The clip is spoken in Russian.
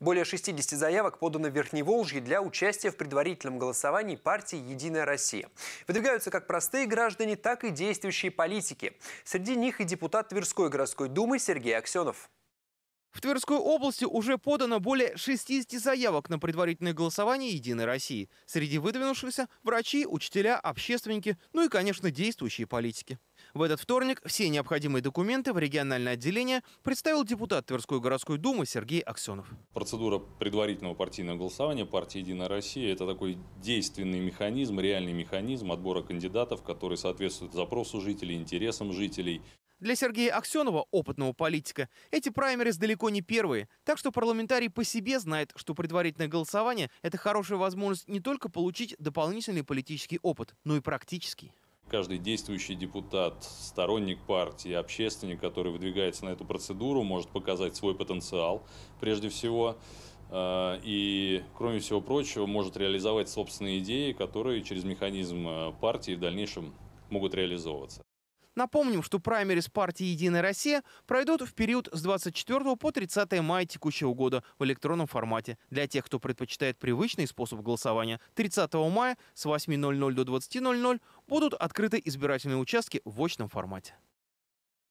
Более 60 заявок подано в Верхневолжье для участия в предварительном голосовании партии «Единая Россия». Выдвигаются как простые граждане, так и действующие политики. Среди них и депутат Тверской городской думы Сергей Аксенов. В Тверской области уже подано более 60 заявок на предварительное голосование «Единой России». Среди выдвинувшихся – врачи, учителя, общественники, ну и, конечно, действующие политики. В этот вторник все необходимые документы в региональное отделение представил депутат Тверской городской думы Сергей Аксенов. Процедура предварительного партийного голосования партии «Единая Россия» – это такой действенный механизм, реальный механизм отбора кандидатов, который соответствует запросу жителей, интересам жителей. Для Сергея Аксенова, опытного политика, эти праймерис далеко не первые, так что парламентарий по себе знает, что предварительное голосование – это хорошая возможность не только получить дополнительный политический опыт, но и практический каждый действующий депутат, сторонник партии, общественник, который выдвигается на эту процедуру, может показать свой потенциал прежде всего. Э, и, кроме всего прочего, может реализовать собственные идеи, которые через механизм э, партии в дальнейшем могут реализовываться. Напомним, что праймерис партии «Единая Россия» пройдут в период с 24 по 30 мая текущего года в электронном формате. Для тех, кто предпочитает привычный способ голосования, 30 мая с 8.00 до 20.00 будут открыты избирательные участки в очном формате.